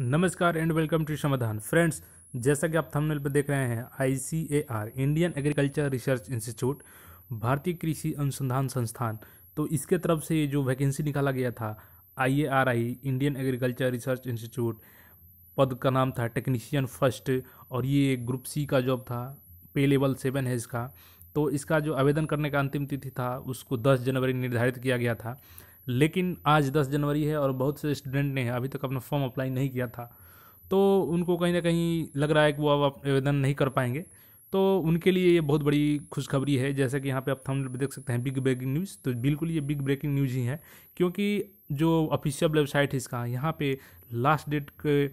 नमस्कार and welcome to Samadhan friends जैसा कि आप थंबनेल पर देख रहे हैं I Indian agriculture research institute भारतीय कृषि अनुसंधान संस्थान तो इसके तरफ से ये जो वैकेंसी निकाला गया था I Indian agriculture research institute पद का नाम था टेक्नीशियन फर्स्ट और ये ग्रुप सी का जॉब था पे लेवल सेवन है इसका तो इसका जो आवेदन करने का अंतिम तिथि था उसको दस जनवरी निर्धारित किया गया था लेकिन आज दस जनवरी है और बहुत से स्टूडेंट ने अभी तक अपना फॉर्म अप्लाई नहीं किया था तो उनको कहीं ना कहीं लग रहा है कि वो अब आवेदन नहीं कर पाएंगे तो उनके लिए ये बहुत बड़ी खुशखबरी है जैसे कि यहाँ पे आप थम देख सकते हैं बिग ब्रेकिंग न्यूज़ तो बिल्कुल ये बिग ब्रेकिंग न्यूज़ ही है क्योंकि जो ऑफिशियल वेबसाइट है इसका यहाँ पे लास्ट डेट के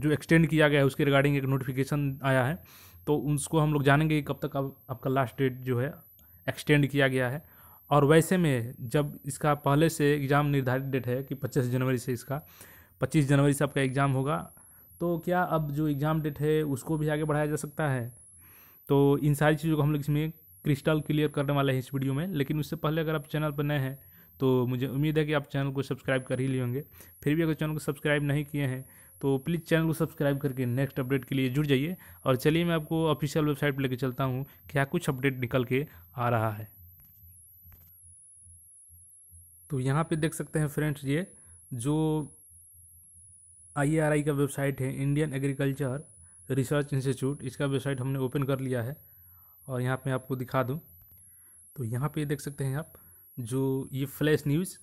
जो एक्सटेंड किया गया है उसके रिगार्डिंग एक नोटिफिकेशन आया है तो उसको हम लोग जानेंगे कब तक आप, आपका लास्ट डेट जो है एक्सटेंड किया गया है और वैसे में जब इसका पहले से एग्ज़ाम निर्धारित डेट है कि 25 जनवरी से इसका 25 जनवरी से आपका एग्ज़ाम होगा तो क्या अब जो एग्ज़ाम डेट है उसको भी आगे बढ़ाया जा सकता है तो इन सारी चीज़ों को हम लोग इसमें क्रिस्टल क्लियर करने वाले हैं इस वीडियो में लेकिन उससे पहले अगर आप चैनल पर नए हैं तो मुझे उम्मीद है कि आप चैनल को सब्सक्राइब कर ही लिए होंगे फिर भी अगर चैनल को सब्सक्राइब नहीं किए हैं तो प्लीज़ चैनल को सब्सक्राइब करके नेक्स्ट अपडेट के लिए जुड़ जाइए और चलिए मैं आपको ऑफिशियल वेबसाइट पर लेकर चलता हूँ क्या कुछ अपडेट निकल के आ रहा है तो यहाँ पे देख सकते हैं फ्रेंड्स ये जो आई का वेबसाइट है इंडियन एग्रीकल्चर रिसर्च इंस्टीट्यूट इसका वेबसाइट हमने ओपन कर लिया है और यहाँ पे आपको दिखा दूँ तो यहाँ पे देख सकते हैं आप जो ये फ्लैश न्यूज़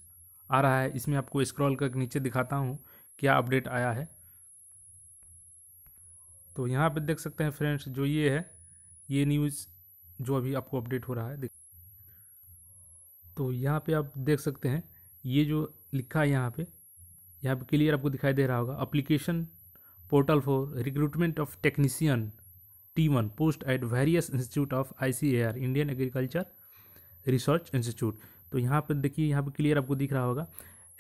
आ रहा है इसमें आपको स्क्रॉल करके नीचे दिखाता हूँ क्या अपडेट आया है तो यहाँ पे देख सकते हैं फ्रेंड्स जो ये है ये न्यूज़ जो अभी आपको अपडेट हो रहा है तो यहाँ पे आप देख सकते हैं ये जो लिखा है यहाँ पे यहाँ पे क्लियर आपको दिखाई दे रहा होगा application portal for recruitment of technician T one post at various institute of I C A R Indian agriculture research institute तो यहाँ पर देखिए यहाँ पे क्लियर आपको दिख रहा होगा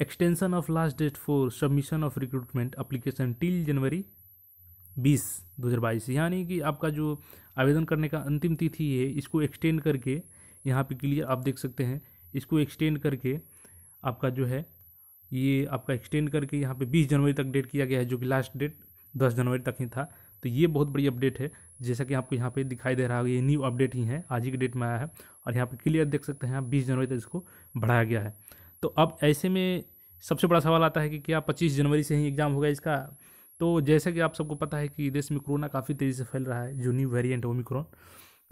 extension of last date for submission of recruitment application till जनवरी बीस दो हज़ार बाईस यानी कि आपका जो आवेदन करने का अंतिम तिथि है इसको एक्सटेंड करके यहाँ पे क्लियर आप देख सकते हैं इसको एक्सटेंड करके आपका जो है ये आपका एक्सटेंड करके यहाँ पे 20 जनवरी तक डेट किया गया है जो कि लास्ट डेट 10 जनवरी तक ही था तो ये बहुत बड़ी अपडेट है जैसा कि आपको यहाँ पे दिखाई दे रहा होगा ये न्यू अपडेट ही है आज ही के डेट में आया है और यहाँ पे क्लियर देख सकते हैं आप बीस जनवरी तक इसको बढ़ाया गया है तो अब ऐसे में सबसे बड़ा सवाल आता है कि क्या पच्चीस जनवरी से ही एग्ज़ाम होगा इसका तो जैसा कि आप सबको पता है कि देश में कोरोना काफ़ी तेज़ी से फैल रहा है जो न्यू वेरियंट ओमिक्रॉन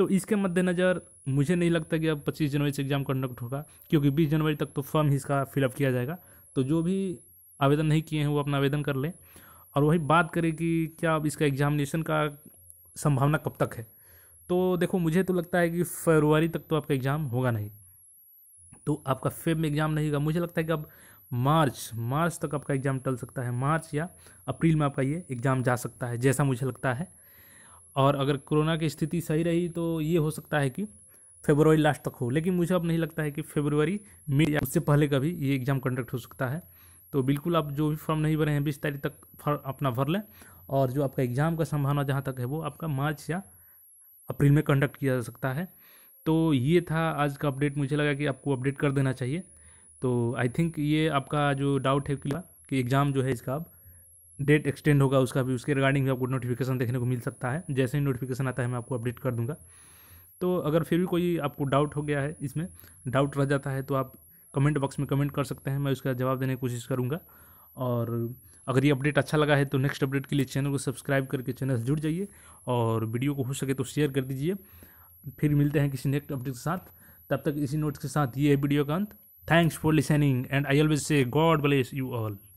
तो इसके मद्देनज़र मुझे नहीं लगता कि अब पच्चीस जनवरी से एग्ज़ाम कंडक्ट होगा क्योंकि बीस जनवरी तक तो फॉर्म ही इसका फिलअप किया जाएगा तो जो भी आवेदन नहीं किए हैं वो अपना आवेदन कर लें और वही बात करें कि क्या अब इसका एग्ज़ामिनेशन का संभावना कब तक है तो देखो मुझे तो लगता है कि फरवरी तक तो आपका एग्ज़ाम होगा नहीं तो आपका फेब में एग्ज़ाम नहीं होगा मुझे लगता है कि अब मार्च मार्च तक आपका एग्ज़ाम टल सकता है मार्च या अप्रैल में आपका ये एग्ज़ाम जा सकता है जैसा मुझे लगता है और अगर कोरोना की स्थिति सही रही तो ये हो सकता है कि फेबरवरी लास्ट तक हो लेकिन मुझे अब नहीं लगता है कि फेबरवरी मिड या उससे पहले का भी ये एग्ज़ाम कंडक्ट हो सकता है तो बिल्कुल आप जो भी फॉर्म नहीं भरे हैं बीस तारीख तक फर अपना भर लें और जो आपका एग्ज़ाम का संभावना जहाँ तक है वो आपका मार्च या अप्रैल में कंडक्ट किया जा सकता है तो ये था आज का अपडेट मुझे लगा कि आपको अपडेट कर देना चाहिए तो आई थिंक ये आपका जो डाउट है कि एग्ज़ाम जो है इसका अब डेट एक्सटेंड होगा उसका भी उसके रिगार्डिंग भी आपको नोटिफिकेशन देखने को मिल सकता है जैसे ही नोटिफिकेशन आता है मैं आपको अपडेट कर दूंगा तो अगर फिर भी कोई आपको डाउट हो गया है इसमें डाउट रह जाता है तो आप कमेंट बॉक्स में कमेंट कर सकते हैं मैं उसका जवाब देने की कोशिश करूँगा और अगर ये अपडेट अच्छा लगा है तो नेक्स्ट अपडेट के लिए चैनल को सब्सक्राइब करके चैनल से जुड़ जाइए और वीडियो को हो सके तो शेयर कर दीजिए फिर मिलते हैं किसी नेक्स्ट अपडेट के साथ तब तक इसी नोट्स के साथ ये है वीडियो का अंत thanks for listening and I always say God bless you all